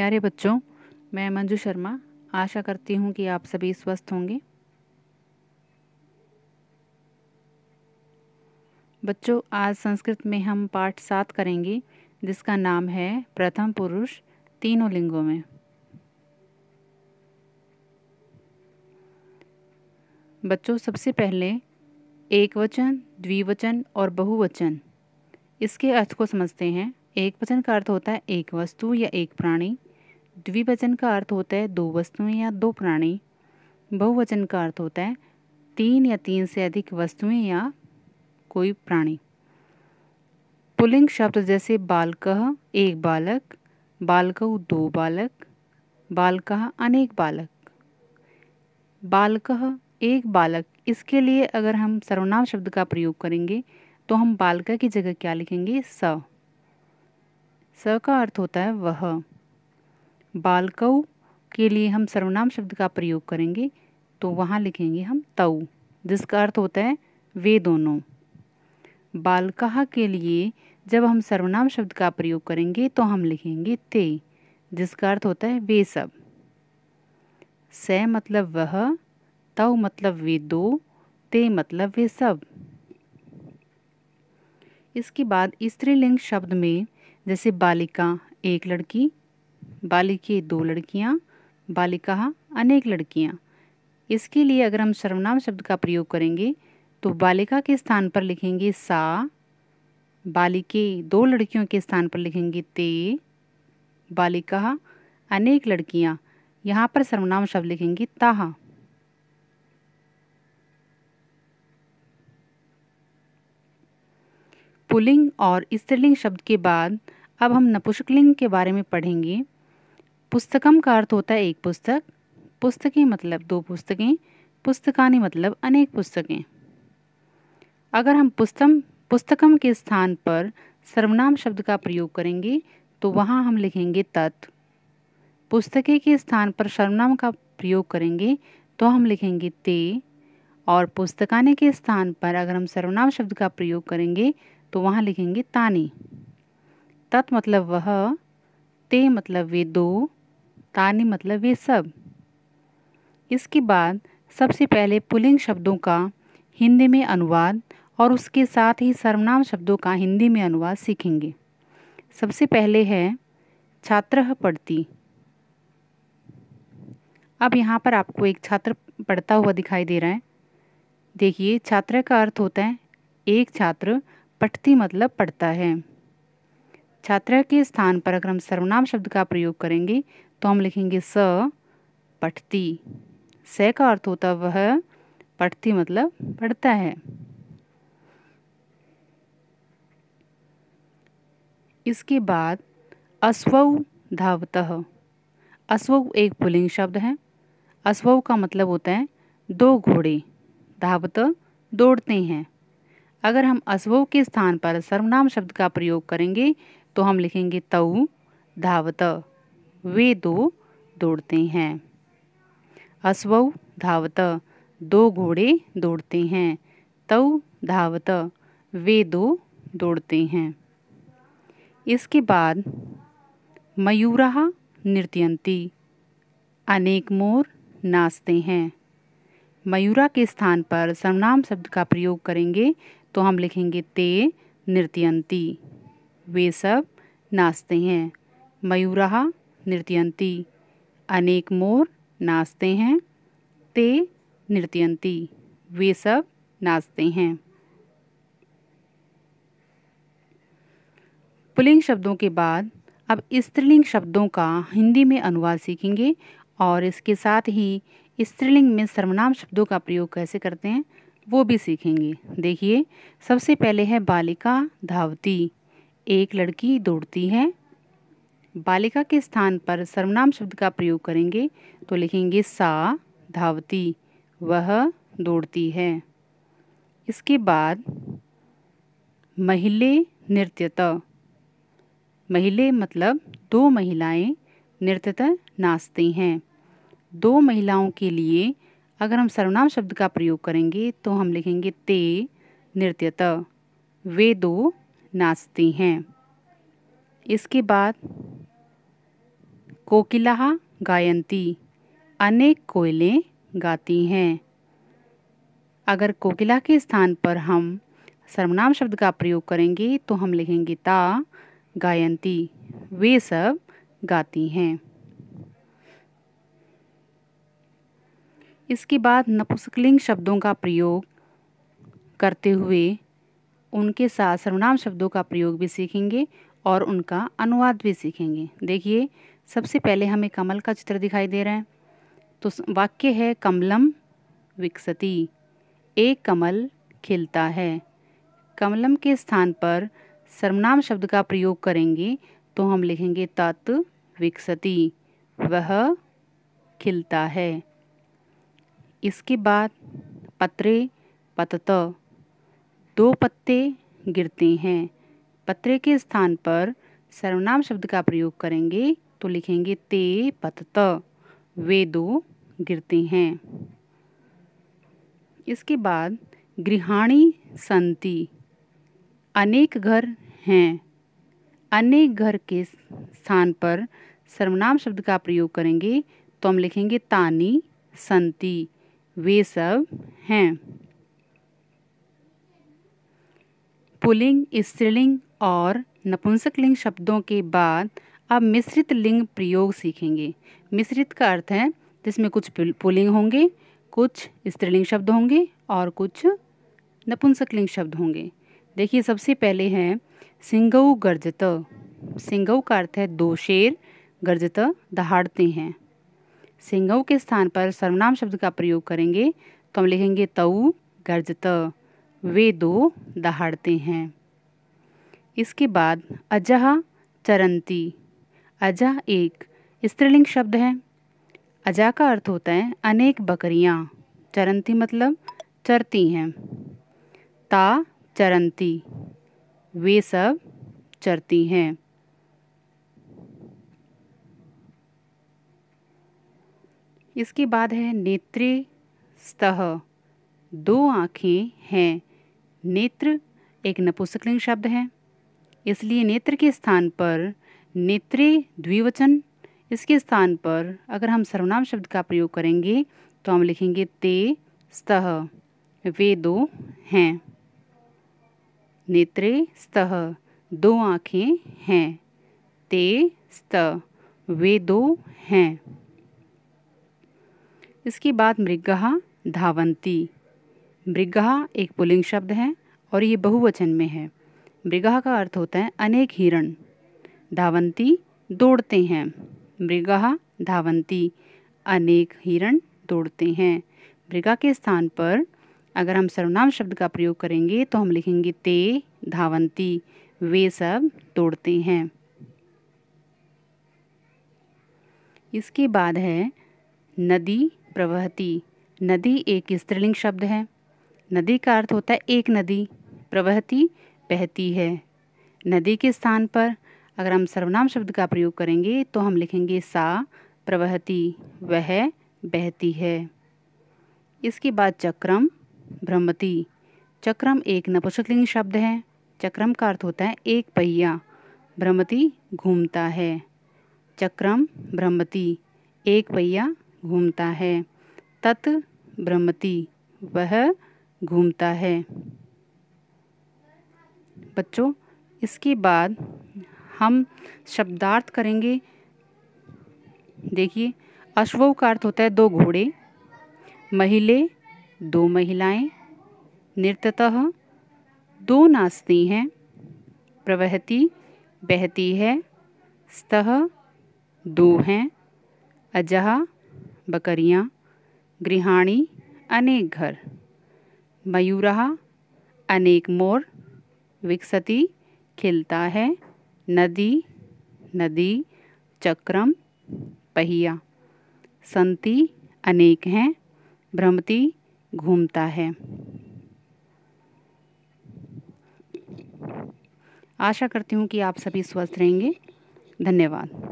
प्यारे बच्चों मैं मंजू शर्मा आशा करती हूँ कि आप सभी स्वस्थ होंगे बच्चों आज संस्कृत में हम पाठ सात करेंगे जिसका नाम है प्रथम पुरुष तीनों लिंगों में बच्चों सबसे पहले एक वचन द्विवचन और बहुवचन इसके अर्थ को समझते हैं एक वचन का अर्थ होता है एक वस्तु या एक प्राणी द्विवचन का अर्थ होता है दो वस्तुएं या दो प्राणी बहुवचन का अर्थ होता है तीन या तीन से अधिक वस्तुएं या कोई प्राणी पुलिंग शब्द जैसे बालकह एक बालक बालकऊ दो बालक बालकह अनेक बालक बालकह एक बालक इसके लिए अगर हम सर्वनाम शब्द का प्रयोग करेंगे तो हम बालका की जगह क्या लिखेंगे स स का अर्थ होता है वह बालकौ के लिए हम सर्वनाम शब्द का प्रयोग करेंगे तो वहाँ लिखेंगे हम तऊ जिसका अर्थ होता है वे दोनों बालकाह के लिए जब हम सर्वनाम शब्द का प्रयोग करेंगे तो हम लिखेंगे ते जिसका अर्थ होता है वे सब स मतलब वह तव मतलब वे दो ते मतलब वे सब इसके बाद स्त्रीलिंग शब्द में जैसे बालिका एक लड़की बालिके दो लड़कियाँ बालिका अनेक लड़कियाँ इसके लिए अगर हम सर्वनाम शब्द का प्रयोग करेंगे तो बालिका के स्थान पर लिखेंगे सा बालिके दो लड़कियों के स्थान पर लिखेंगे ते बालिका अनेक लड़कियाँ यहाँ पर सर्वनाम शब्द लिखेंगे ताहा पुलिंग और स्त्रीलिंग शब्द के बाद अब हम नपुंसकलिंग के बारे में पढ़ेंगे पुस्तकम का अर्थ होता है एक पुस्तक पुस्तकें मतलब दो पुस्तकें पुस्तकानी मतलब अनेक पुस्तकें अगर हम पुस्तम पुस्तकम के स्थान पर सर्वनाम शब्द का प्रयोग करेंगे तो वहाँ हम लिखेंगे तत् पुस्तकें के स्थान पर सर्वनाम का प्रयोग करेंगे तो हम लिखेंगे ते और पुस्तकाने के स्थान पर अगर हम सर्वनाम शब्द का प्रयोग करेंगे तो वहाँ लिखेंगे तानी तत् मतलब वह ते मतलब वे दो तानी मतलब ये सब इसके बाद सबसे पहले पुलिंग शब्दों का हिंदी में अनुवाद और उसके साथ ही सर्वनाम शब्दों का हिंदी में अनुवाद सीखेंगे सबसे पहले है छात्र पढ़ती अब यहाँ पर आपको एक छात्र पढ़ता हुआ दिखाई दे रहा है देखिए छात्र का अर्थ होता है एक छात्र पठती मतलब पढ़ता है छात्र के स्थान पर अगर हम सर्वनाम शब्द का प्रयोग करेंगे तो हम लिखेंगे स पठती स का अर्थ होता वह पठती मतलब पढ़ता है इसके बाद अश्व धावत अश्व एक पुलिंग शब्द है अश्वऊ का मतलब होता है दो घोड़े धावत दौड़ते हैं अगर हम अश्व के स्थान पर सर्वनाम शब्द का प्रयोग करेंगे तो हम लिखेंगे तऊ धावत वे दो दौड़ते हैं अश्व धावत दो घोड़े दौड़ते हैं तव धावत वे दो दौड़ते हैं इसके बाद मयूरा नृत्यंती अनेक मोर नाचते हैं मयूरा के स्थान पर सर्वनाम शब्द का प्रयोग करेंगे तो हम लिखेंगे ते नृत्यंती वे सब नाचते हैं मयूरा नृत्यंती अनेक मोर नाचते हैं ते नृत्यंती वे सब नाचते हैं पुलिंग शब्दों के बाद अब स्त्रीलिंग शब्दों का हिंदी में अनुवाद सीखेंगे और इसके साथ ही स्त्रीलिंग में सर्वनाम शब्दों का प्रयोग कैसे करते हैं वो भी सीखेंगे देखिए सबसे पहले है बालिका धावती एक लड़की दौड़ती है बालिका के स्थान पर सर्वनाम शब्द का प्रयोग करेंगे तो लिखेंगे सा धावती वह दौड़ती है इसके बाद महिले नृत्यत महिले मतलब दो महिलाएं नृत्यतः नाचती हैं दो महिलाओं के लिए अगर हम सर्वनाम शब्द का प्रयोग करेंगे तो हम लिखेंगे ते नृत्यतः वे दो नाचती हैं इसके बाद कोकिला गायंती अनेक कोयले गाती हैं अगर कोकिला के स्थान पर हम सर्वनाम शब्द का प्रयोग करेंगे तो हम लिखेंगे ता गायंती वे सब गाती हैं इसके बाद नपुंसकलिंग शब्दों का प्रयोग करते हुए उनके साथ सर्वनाम शब्दों का प्रयोग भी सीखेंगे और उनका अनुवाद भी सीखेंगे देखिए सबसे पहले हमें कमल का चित्र दिखाई दे रहा है तो वाक्य है कमलम विकसति एक कमल खिलता है कमलम के स्थान पर सर्वनाम शब्द का प्रयोग करेंगे तो हम लिखेंगे तत् विकसति वह खिलता है इसके बाद पत्रे पतत दो पत्ते गिरते हैं पत्रे के स्थान पर सर्वनाम शब्द का प्रयोग करेंगे तो लिखेंगे ते पतत वे दो गिरते हैं इसके बाद गृहाणी संति अनेक घर हैं अनेक घर के स्थान पर सर्वनाम शब्द का प्रयोग करेंगे तो हम लिखेंगे तानी संति वे सब हैं पुलिंग स्त्रीलिंग और नपुंसकलिंग शब्दों के बाद आप मिश्रित लिंग प्रयोग सीखेंगे मिश्रित का अर्थ है जिसमें कुछ पुलिंग होंगे कुछ स्त्रीलिंग शब्द होंगे और कुछ नपुंसक लिंग शब्द होंगे देखिए सबसे पहले है सिंगऊ गर्जत सिंगऊ का अर्थ है दो शेर गर्जत दहाड़ते हैं सिंगऊ के स्थान पर सर्वनाम शब्द का प्रयोग करेंगे तो हम लिखेंगे तऊ गर्जत वे दो दहाड़ते हैं इसके बाद अजह चरंती अजा एक स्त्रीलिंग शब्द है अजा का अर्थ होता है अनेक बकरियाँ चरंती मतलब चरती हैं ता चरंती वे सब चरती हैं इसके बाद है नेत्र स्तः दो आँखें हैं नेत्र एक नपुंसकलिंग शब्द है इसलिए नेत्र के स्थान पर नेत्रे द्विवचन इसके स्थान पर अगर हम सर्वनाम शब्द का प्रयोग करेंगे तो हम लिखेंगे ते स्तः वे दो हैं नेत्रे स्तः दो आँखें हैं ते स्त वे दो हैं इसके बाद मृगहा धावंती मृगह एक पुलिंग शब्द है और ये बहुवचन में है मृगह का अर्थ होता है अनेक हिरण धावंती दौड़ते हैं मृगा धावंती अनेक हिरण दौड़ते हैं मृगा के स्थान पर अगर हम सर्वनाम शब्द का प्रयोग करेंगे तो हम लिखेंगे ते धावंती वे सब दौड़ते हैं इसके बाद है नदी प्रवहती नदी एक स्त्रीलिंग शब्द है नदी का अर्थ होता है एक नदी प्रवहती बहती है नदी के स्थान पर अगर हम सर्वनाम शब्द का प्रयोग करेंगे तो हम लिखेंगे सा प्रवहती वह बहती है इसके बाद चक्रम भ्रमति चक्रम एक नपुंसकलिंग शब्द है चक्रम का अर्थ होता है एक पहिया भ्रमती घूमता है चक्रम भ्रमती एक पहिया घूमता है तत् भ्रमती वह घूमता है बच्चों इसके बाद हम शब्दार्थ करेंगे देखिए अश्वों का अर्थ होता है दो घोड़े महिले दो महिलाएं नृत्यतः दो नाचती हैं प्रवहती बहती है स्तः दो हैं अजहा बकरियां गृहाणी अनेक घर मयूरा अनेक मोर विकसती खिलता है नदी नदी चक्रम पहिया संति अनेक हैं भ्रमति घूमता है आशा करती हूँ कि आप सभी स्वस्थ रहेंगे धन्यवाद